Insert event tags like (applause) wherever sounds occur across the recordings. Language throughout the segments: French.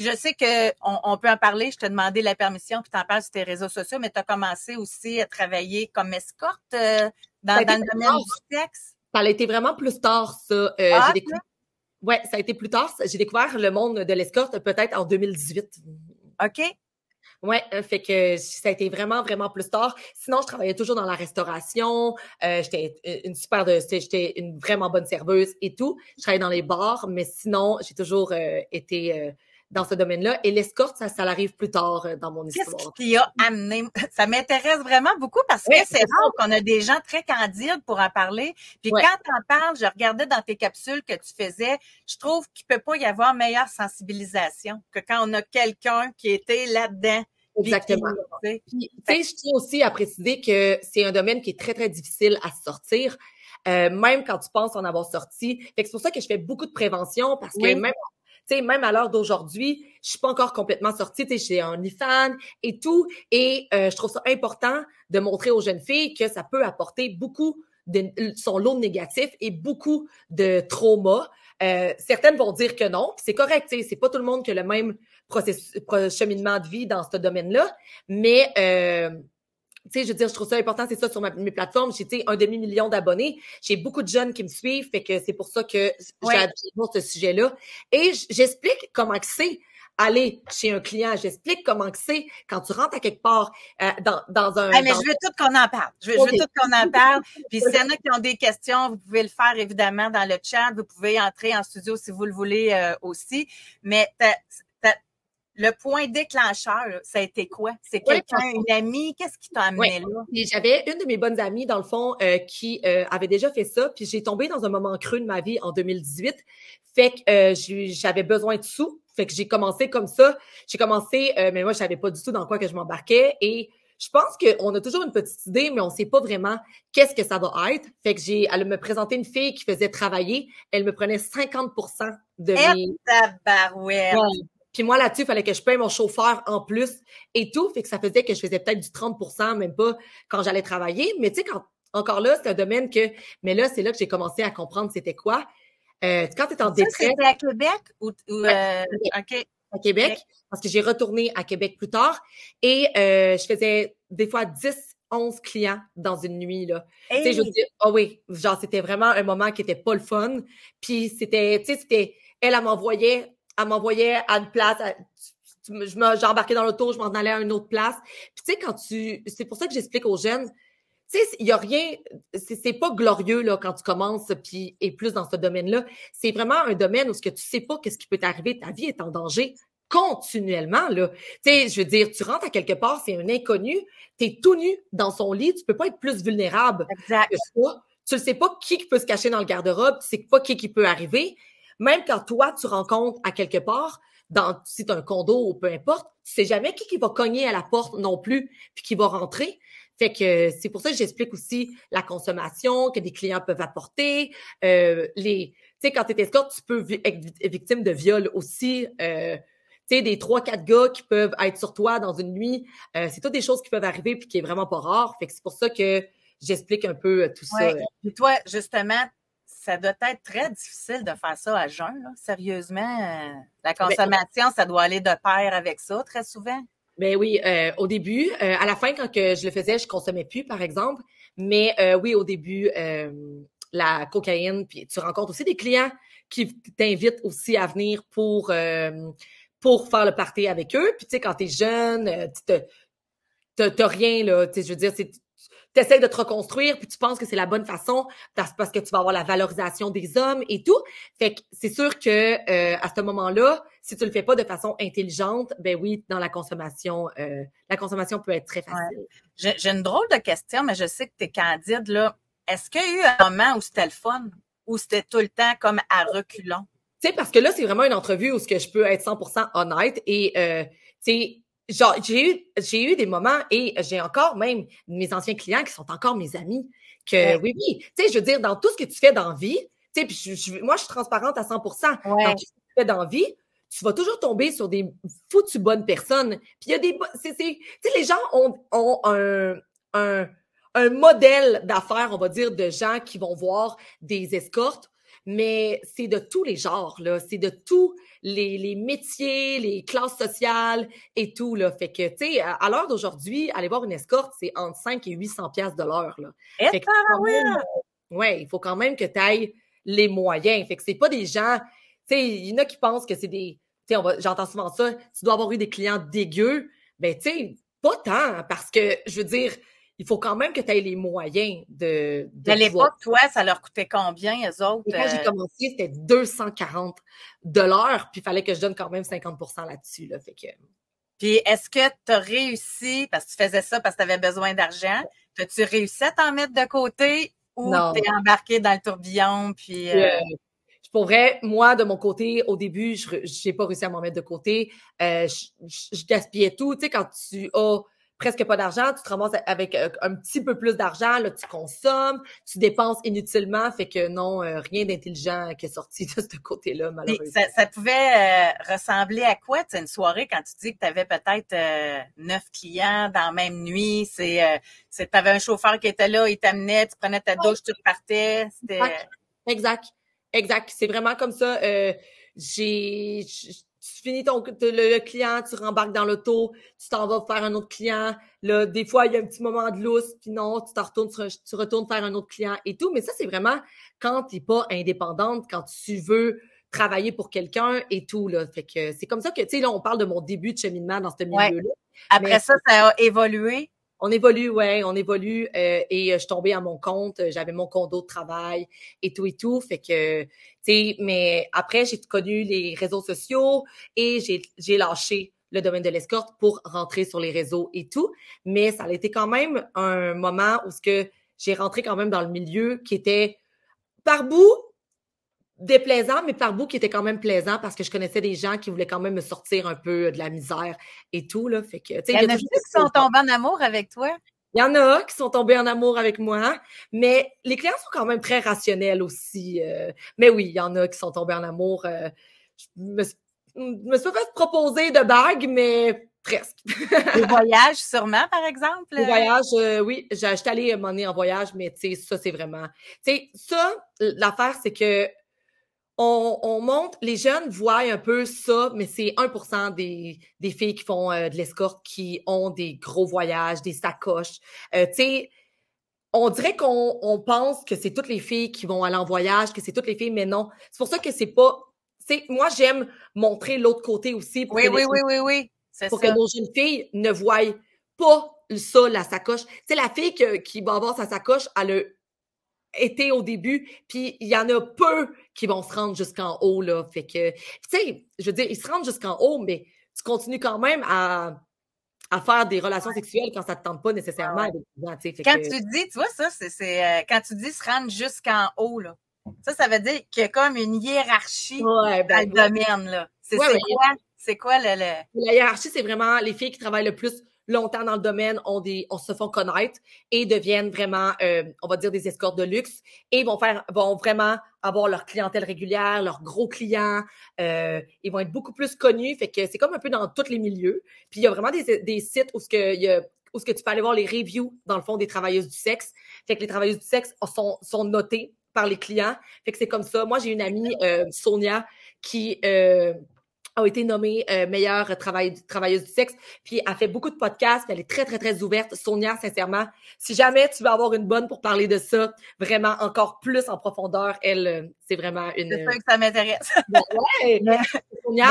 je sais qu'on on, peut en parler, je t'ai demandé la permission, puis t'en parles sur tes réseaux sociaux, mais tu as commencé aussi à travailler comme escorte euh, dans, dans le domaine du sexe. Ça a été vraiment plus tard, euh, ah, ça. Ouais, ça a été plus tard. J'ai découvert le monde de l'escorte peut-être en 2018. OK. Ouais, euh, fait que ça a été vraiment vraiment plus tard. Sinon, je travaillais toujours dans la restauration. j'étais une super de, j'étais une vraiment bonne serveuse et tout. Je travaillais dans les bars, mais sinon, j'ai toujours été dans ce domaine-là. Et l'escorte, ça, ça arrive plus tard euh, dans mon histoire. Qu'est-ce qui a amené? Ça m'intéresse vraiment beaucoup parce que c'est rare qu'on a des gens très candides pour en parler. Puis quand en parles, je regardais dans tes capsules que tu faisais, je trouve qu'il peut pas y avoir meilleure sensibilisation que quand on a quelqu'un qui était là-dedans. Exactement. tu sais, je tiens aussi à préciser que c'est un domaine qui est très, très difficile à sortir. Euh, même quand tu penses en avoir sorti. c'est pour ça que je fais beaucoup de prévention parce que même même à l'heure d'aujourd'hui, je suis pas encore complètement sortie, tu sais, j'ai un IFAN et tout. Et euh, je trouve ça important de montrer aux jeunes filles que ça peut apporter beaucoup de son lot négatif et beaucoup de trauma. Euh, certaines vont dire que non, c'est correct, c'est pas tout le monde qui a le même cheminement de vie dans ce domaine-là, mais euh, tu sais, je veux dire, je trouve ça important, c'est ça sur mes plateformes. J'ai, un demi-million d'abonnés. J'ai beaucoup de jeunes qui me suivent, fait que c'est pour ça que ouais. ce sujet-là. Et j'explique comment que c'est aller chez un client. J'explique comment que c'est quand tu rentres à quelque part euh, dans, dans un. mais je veux tout qu'on en parle. Je veux, tout qu'on en parle. (laughs) Puis s'il y en a qui ont des questions, vous pouvez le faire évidemment dans le chat. Vous pouvez entrer en studio si vous le voulez euh, aussi. Mais euh, le point déclencheur, ça a été quoi? C'est quelqu'un, une amie? Qu'est-ce qui t'a amené là? J'avais une de mes bonnes amies, dans le fond, euh, qui euh, avait déjà fait ça. Puis j'ai tombé dans un moment creux de ma vie en 2018. Fait que euh, j'avais besoin de sous. Fait que j'ai commencé comme ça. J'ai commencé, mais moi, je savais pas du tout dans quoi que je m'embarquais. Et je pense qu'on a toujours une petite idée, mais on sait pas vraiment qu'est-ce que ça va être. Fait que j'ai, elle me présentait une fille qui faisait travailler. Elle me prenait 50 de eh, mes... Puis moi, là-dessus, il fallait que je paye mon chauffeur en plus et tout. Fait que ça faisait que je faisais peut-être du 30 même pas quand j'allais travailler. Mais tu sais, quand, encore là, c'est un domaine que. Mais là, c'est là que j'ai commencé à comprendre c'était quoi. Euh, quand tu es en détresse. C'était à Québec ou. ou euh, À Québec, parce que j'ai retourné à Québec plus tard. Et euh, je faisais des fois 10, 11 clients dans une nuit. Là. Tu sais, je veux dis oh ah oui, genre, c'était vraiment un moment qui était pas le fun. Puis c'était, tu sais, c'était elle, elle m'envoyait elle m'envoyait à une place. j'ai j'embarquais dans l'auto, je m'en allais à une autre place. Puis tu sais, quand tu. C'est pour ça que j'explique aux jeunes. Tu sais, il n'y a rien, c'est pas glorieux là quand tu commences puis et plus dans ce domaine-là. C'est vraiment un domaine où ce que tu sais pas qu'est-ce qui peut t'arriver, ta vie est en danger continuellement là. Tu sais, je veux dire, tu rentres à quelque part, c'est un inconnu, tu es tout nu dans son lit, tu peux pas être plus vulnérable que ça. Tu ne sais pas qui peut se cacher dans le garde-robe, tu sais pas qui qui peut arriver. Même quand toi, tu rencontres à quelque part, dans, si tu un condo ou peu importe, tu sais jamais qui, qui va cogner à la porte non plus, puis qui va rentrer. Fait que euh, c'est pour ça que j'explique aussi la consommation que des clients peuvent apporter. Euh, les, tu sais, quand tu es escorte, tu peux être victime de viol aussi. Euh, tu sais, des trois, quatre gars qui peuvent être sur toi dans une nuit. c'est toutes des choses qui peuvent arriver puis qui est vraiment pas rare. Fait que c'est pour ça que j'explique un peu tout ça. Et toi, justement, ça doit être très difficile de faire ça à jeun. Sérieusement, euh, la ah ben, consommation, ça doit aller de pair avec ça très souvent. Mais ben oui, euh, au début, euh, à la fin, quand que je le faisais, je consommais plus, par exemple. Mais oui, au début, la cocaïne, puis tu rencontres aussi des clients qui t'invitent aussi à venir pour pour faire le party avec eux. Puis tu sais, quand es jeune, tu te rien là, je veux dire, tu essaies de te reconstruire, puis tu penses que c'est la bonne façon parce, que tu vas avoir la valorisation des hommes et tout. Fait que c'est sûr que euh, à ce moment-là, si tu le fais pas de façon intelligente, ben oui, dans la consommation, euh, la consommation peut être très facile. J'ai une drôle de question, mais je sais que tu es candide là. Est-ce qu'il y a eu un moment où c'était le fun, où c'était tout le temps comme à reculons? Tu sais, parce que là, c'est vraiment une entrevue où ce que je peux être 100% honnête et euh, tu sais genre, j'ai eu, j'ai eu des moments et j'ai encore même mes anciens clients qui sont encore mes amis. Que oui, oui, tu sais, je veux dire, dans tout ce que tu fais dans vie, tu sais, puis moi, je suis transparente à 100 Dans tout ce que tu fais dans vie, tu vas toujours tomber sur des foutues bonnes personnes. Puis il y a des, c'est, tu sais, les gens ont, ont un, un, un modèle d'affaires, on va dire, de gens qui vont voir des escortes, mais c'est de tous les genres, là. C'est de tout les, métiers, les classes sociales et tout. Là. Fait que, tu sais, à l'heure d'aujourd'hui, aller voir une escorte, c'est entre 5 et 800 pièces de l'heure. Eh, oui, ouais, il faut quand même que tu ailles les moyens. Fait que c'est pas des gens... Tu sais, il y en a qui pensent que c'est des... Tu sais, j'entends souvent ça, tu dois avoir eu des clients dégueux. Ben, tu sais, pas tant, parce que, je veux dire, il faut quand même que tu aies les moyens de. à l'époque, toi, ça leur coûtait combien, eux autres? quand j'ai euh? commencé, c'était 240 dollars, puis il fallait que je donne quand même 50 là-dessus. Là, fait Puis est-ce que tu as réussi, parce que tu faisais ça parce que tu avais besoin d'argent, as-tu réussi à t'en mettre de côté ou t'es embarqué dans le tourbillon? Puis, je euh? moi, de mon côté, au début, je n'ai pas réussi à m'en mettre de côté. Euh, je gaspillais tout. Tu sais, quand tu as presque pas d'argent, tu te ramasses avec euh, un petit peu plus d'argent, là, tu consommes, tu dépenses inutilement, fait que non, euh, rien d'intelligent qui est sorti (laughs) de ce côté-là, malheureusement. Ça, pouvait euh, ressembler à quoi, tu une soirée, quand tu dis que tu avais peut-être neuf clients dans la même nuit, c'est, euh, c'est, t'avais un chauffeur qui était là, il t'amenait, tu prenais ta douche, tu repartais, c'était... Exact, exact, c'est vraiment comme ça, j'ai tu finis ton le, client, tu rembarques dans l'auto, tu t'en vas faire un autre client. Là, des fois, il y a un petit moment de lousse, puis non, tu retournes, tu, retournes faire un autre client et tout. Mais ça, c'est vraiment quand tu n'es pas indépendante, quand tu veux travailler pour quelqu'un et tout. Là. Fait que c'est comme ça que, tu sais, là, on parle de mon début de cheminement dans ce milieu-là. Après ça, ça a évolué on évolue, ouais, on évolue. Euh, et euh, je tombais à mon compte. Euh, j'avais mon condo de travail et tout et tout. Fait que, tu sais, mais après, j'ai connu les réseaux sociaux et j'ai lâché le domaine de l'escorte pour rentrer sur les réseaux et tout. Mais ça a été quand même un moment où ce que j'ai rentré quand même dans le milieu qui était par bout déplaisant, mais par bout qui était quand même plaisant parce que je connaissais des gens qui voulaient quand même me sortir un peu euh, de la misère et tout. Là. Fait que, il y en a, qui sont tombés en amour avec toi. Il y en a qui sont tombés en amour avec moi, hein. mais les clients sont quand même très rationnels aussi. Euh. mais oui, il y en a qui sont tombés en amour. Euh, je me, me suis pas fait de bague, mais presque. Le (laughs) voyages, sûrement, par exemple? Le voyages, oui. J'étais allée m'emmener en voyage, mais tu sais, ça, c'est vraiment... Tu sais, ça, l'affaire, c'est que on, on, monte, les jeunes voient un peu ça, mais c'est 1% des, des filles qui font euh, de l'escorte qui ont des gros voyages, des sacoches. Euh, tu sais, on dirait qu'on pense que c'est toutes les filles qui vont aller en voyage, que c'est toutes les filles, mais non. C'est pour ça que c'est pas. C'est moi j'aime montrer l'autre côté aussi. Pour oui, que oui, oui, oui, oui, Pour que nos jeunes filles ne voient pas ça, la sacoche. Tu sais, la fille qui va avoir sa sacoche, elle le été au début, puis il y en a peu qui vont se rendre jusqu'en haut, là. Fait que, tu sais, je veux dire, ils se rendent jusqu'en haut, mais tu continues quand même à, à faire des relations sexuelles quand ça te tente pas nécessairement à les Quand tu dis, tu vois, ça, c'est, euh, quand tu dis se rendre jusqu'en haut, là. Ça, ça veut dire qu'il y a comme une hiérarchie ben dans le domaine, là. C'est quoi, c'est quoi La hiérarchie, c'est vraiment les filles qui travaillent le plus longtemps dans le domaine, on se font connaître et deviennent vraiment, euh, on va dire, des escortes de luxe et vont faire, vont vraiment avoir leur clientèle régulière, leurs gros clients. Euh, ils vont être beaucoup plus connus. Fait que c'est comme un peu dans tous les milieux. Puis il y a vraiment des, sites où ce que où ce que tu peux aller voir les reviews dans le fond des travailleuses du sexe. Fait que les travailleuses du sexe sont, notées par les clients. Fait que c'est comme ça. Moi, j'ai une amie, euh, Sonia, qui, a été nommée euh, meilleure travailleuse du sexe. Puis a fait beaucoup de podcasts, elle est très, très, très ouverte. Sonia, sincèrement, si jamais tu veux avoir une bonne pour parler de ça, vraiment encore plus en profondeur, elle, euh, c'est vraiment une... C'est ça que ça m'intéresse. (laughs) Sonia,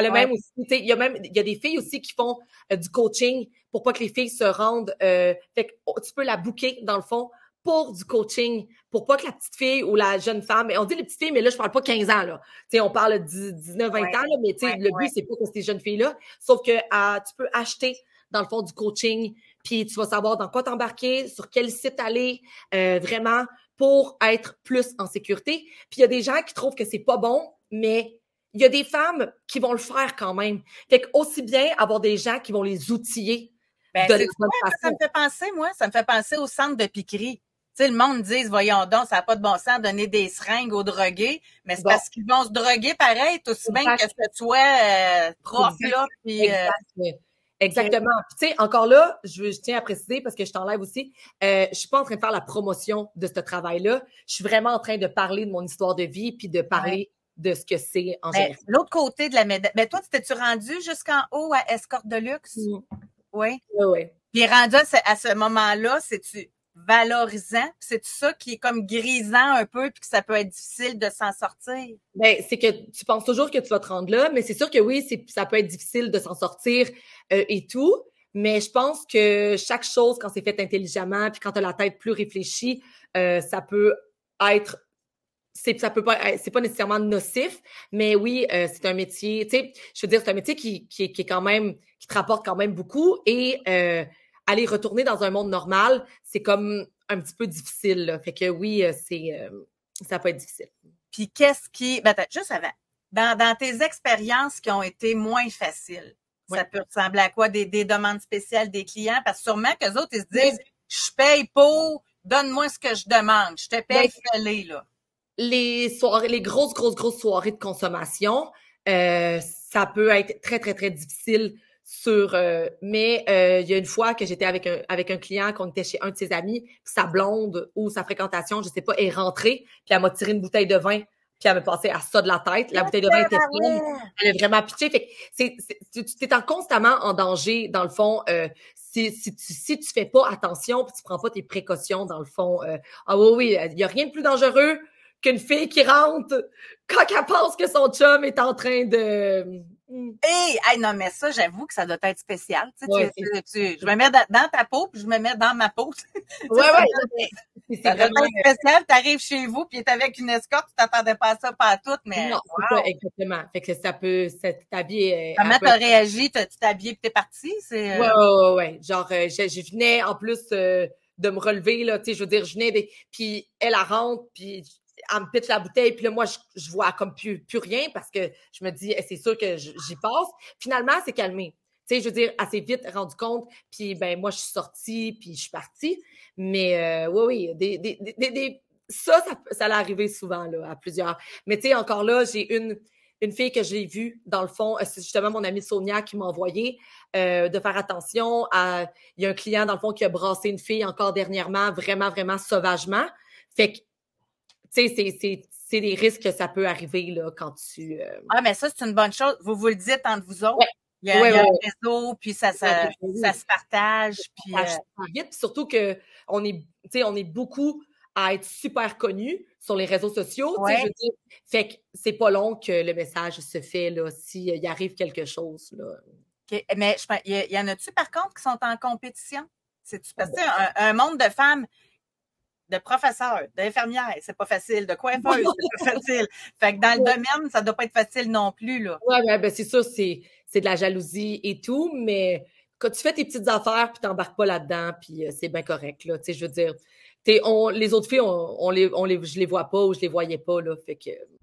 elle a, même aussi, il y a même, il y a des filles aussi qui font euh, du coaching pour pas que les filles se rendent, fait que oh, tu peux la booker, dans le fond, pour du coaching, pour pas que la petite fille ou la jeune femme, on dit les petites filles, mais là, je parle pas 15 ans, là. sais, on parle de 19, 20 ans, là, mais sais, le but, c'est pas que ces jeunes filles-là. Sauf que euh, tu peux acheter, dans le fond, du coaching, puis tu vas savoir dans quoi t'embarquer, sur quel site aller, euh, vraiment, pour être plus en sécurité. Puis il y a des gens qui trouvent que c'est pas bon, mais il y a des femmes qui vont le faire quand même. Fait aussi bien avoir des gens qui vont les outiller ben, Ça me fait penser, moi, ça me fait penser au centre de piquerie le monde dit, voyons donc, ça n'a pas de bon sens de donner des seringues aux drogués, mais c'est parce qu'ils vont se droguer pareil, tout aussi bien que ce soit euh, prof, là, euh, euh, Exactement. tu sais, encore là, je, tiens à préciser parce que je t'enlève aussi, je je suis pas en train de faire la promotion de ce travail-là. Je suis vraiment en train de parler de mon histoire de vie puis de parler de ce que c'est en général. L'autre côté de la médaille. Mais toi, t'étais-tu rendu jusqu'en haut à Escorte de luxe? Mm. ouais. Oui. Oui, oui. Puis rendu à ce moment-là, c'est tu valorisant. C'est ça qui est comme grisant un peu, puis que ça peut être difficile de s'en sortir. Ben, c'est que tu penses toujours que tu vas te rendre là, mais c'est sûr que oui, ça peut être difficile de s'en sortir euh, et tout. Mais je pense que chaque chose, quand c'est fait intelligemment, puis quand tu as la tête plus réfléchie, euh, ça peut être c'est ça peut pas euh, c'est pas nécessairement nocif mais oui c'est un métier tu sais je veux dire c'est un métier qui, qui, est quand même qui te rapporte quand même beaucoup et aller retourner dans un monde normal, c'est comme un petit peu difficile. Fait que oui, euh, c'est euh, ça peut être difficile. Puis qu'est-ce qui. Ben, juste avant, dans, tes expériences qui ont été moins faciles, ça peut ressembler à quoi? Des, demandes spéciales des clients? Parce que sûrement qu'eux autres, ils se ben, disent je paye pour, donne-moi ce que je demande, je te paye fêlé, ben, là. Les soirées, les grosses, grosses, grosses soirées de consommation, euh, ça peut être très, très, très difficile sur euh, mais euh, il y a une fois que j'étais avec un avec un client qu'on était chez un de ses amis sa blonde ou sa fréquentation je sais pas est rentrée puis elle m'a tiré une bouteille de vin puis elle m'a passé à ça de la tête la bouteille de vin était elle est vraiment pitié fait c'est tu es en constamment en danger dans le fond euh, si, si, tu, si tu fais pas attention puis tu prends pas tes précautions dans le fond ah oui oui il y a rien de plus dangereux qu'une fille qui rentre quand elle pense que son chum est en train de Mm. Hey! non, mais ça, j'avoue que ça doit être spécial. Tu je me mets dans ta peau, puis je me mets dans ma peau. Oui, (laughs) oui. C'est doit vraiment... spécial. Tu arrives chez vous, puis tu es avec une escorte, tu t'attendais pas à ça, pas à tout, mais. Non, exactement. Fait que ça peut t'habiller. Euh, Comment tu as réagi? Tu t'es habillé puis t'es parti? Oui, euh oui, oui. Ouais. Genre, euh, je, venais en plus de me relever, là, tu sais, je veux dire, je venais Puis elle, elle rentre, puis elle me la bouteille, puis là, moi, je, je vois comme plus, plus rien parce que je me dis, c'est sûr que j'y passe. Finalement, c'est calmé. Tu sais, je veux dire, assez vite rendu compte, puis ben moi, je suis sortie, puis je suis partie. Mais euh, oui, oui, des, des, ça, ça, ça l'est arrivé souvent là, à plusieurs. Mais tu sais, encore là, j'ai une, une fille que j'ai vue, dans le fond, euh, c'est justement mon amie Sonia qui m'a envoyé euh, de faire attention à. Il y a un client, dans le fond, qui a brassé une fille encore dernièrement, vraiment, vraiment sauvagement. Fait que tu sais, c'est des risques que ça peut arriver là, quand tu. Euh, ah, mais ça, c'est une bonne chose. Vous vous le dites entre vous autres. Il y a, réseau, puis ça, ça, ça se partage. Puis, euh, vite, surtout qu'on est, on est beaucoup à être super connu sur les réseaux sociaux. Je fait que c'est pas long que le message se fait là, s'il arrive quelque chose. Là. Eh, mais il y, en a-tu par contre qui sont en compétition? C'est-tu parce ah, ben. un monde de femmes, de professeur, d'infirmière, c'est pas facile, de coiffeuse, c'est pas facile. Fait que dans le domaine, ça doit pas être facile non plus, là. Ouais, ben, c'est sûr, c'est, c'est de la jalousie et tout, mais quand tu fais tes petites affaires puis t'embarques pas là-dedans, puis euh, c'est bien correct, là, tu sais, je veux dire, on, les autres filles, on, on les, on les, je les vois pas ou je les voyais pas, là, fait que euh,